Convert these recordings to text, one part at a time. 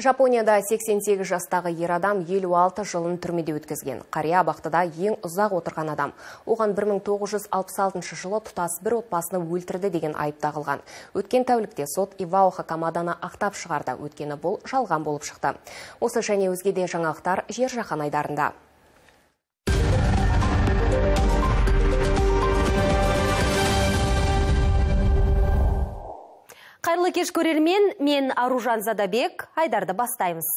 Жапонияда 88 жастағы ер адам 56 жылын түрмеде өткізген. Қария бақтыда ең ұзақ отырған адам. Оған 1966 жылы тұтас бір отбасыны өлтірді деген айып тағылған. Өткен тәулікте сот Ивао Хакамаданы ақтап шығарды. Өткені бұл жалған болып шықты. Осы және өзге де жаңалықтар жер жақан айдарында. қайырлы кеш көрермен мен аружан задабек айдарды бастаймыз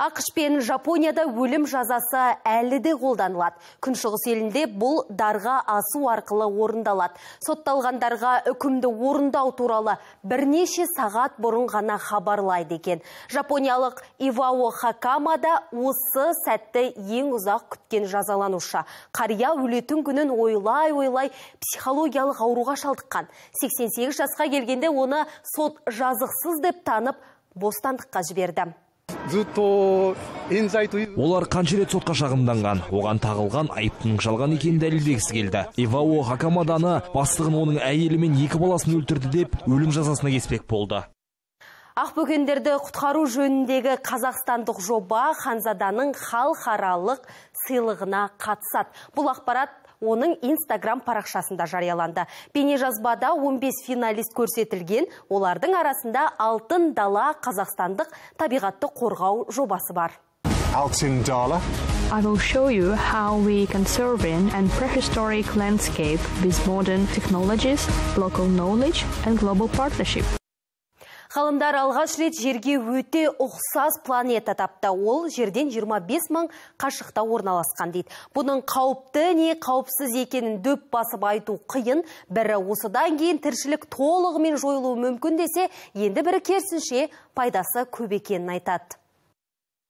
ақш пен жапонияда өлім жазасы әлі де қолданылады күншығыс елінде бұл дарға асу арқылы орындалады сотталғандарға үкімді орындау туралы бірнеше сағат бұрын ғана хабарлайды екен жапониялық ивао хакама да осы сәтті ең ұзақ күткен жазаланушы қария өлетін күнін ойлай ойлай психологиялық ауруға шалдыққан 88 жасқа келгенде оны сот жазықсыз деп танып бостандыққа жіберді олар қанша рет сотқа шағымданған оған тағылған айыптының жалған екенін дәлелдегісі келді ивао хакамаданы бастығын оның әйелі мен екі баласын өлтірді деп өлім жазасына кеспек болды ақбөкендерді құтқару жөніндегі қазақстандық жоба ханзаданың халықаралық сыйлығына қатысады бұл ақпарат оның Инстаграм парақшасында жарияланды. Бейнежазбада 15 финалист көрсетілген, олардың арасында Алтын Дала қазақстандық табиғатты қорғау жобасы бар. Алтын Дала I will show you how we conserving an prehistoric landscape with modern technologies, local knowledge and global partnership. Ғалымдар алғаш рет жерге өте ұқсас планета тапты. Ол жерден 25 маң қашықта орналасқан дейді. Бұның қауіпті не қауіпсіз екенін дөп басып айту қиын. Бірі осыдан кейін тіршілік толығымен жойылуы мүмкін десе, енді бірі керсінше пайдасы көбекенін екенін айтады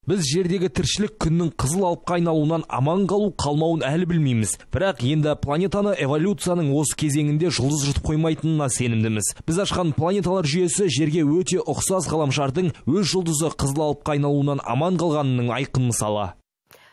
біз жердегі тіршілік күннің қызыл алыпқа айналуынан аман қалу қалмауын әлі білмейміз бірақ енді планетаны эволюцияның осы кезеңінде жұлдыз жұтып қоймайтынына сенімдіміз біз ашқан планеталар жүйесі жерге өте ұқсас ғаламшардың өз жұлдызы қызыл алыпқа айналуынан аман қалғанының айқын мысалы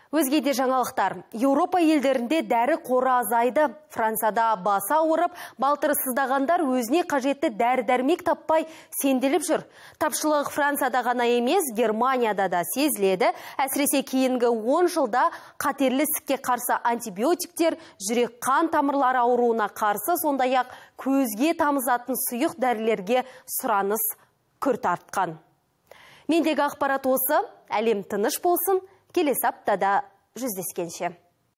Өзге де жаңалықтар. Еуропа елдерінде дәрі қора азайды. Францияда баса ауырып, балтырысыздағандар өзіне қажетті дәрі-дәрмек таппай сенделіп жүр. Тапшылық Францияда ғана емес, Германияда да сезіледі. Әсіресе кейінгі 10 жылда қатерлі сікке қарсы антибиотиктер жүрек қан тамырлар ауруына қарсы сондай-ақ көзге тамызатын сұйық дәрілерге сұраныс күрт артқан. Мендегі ақпарат осы, әлем тыныш болсын, келесі аптада жүздескенше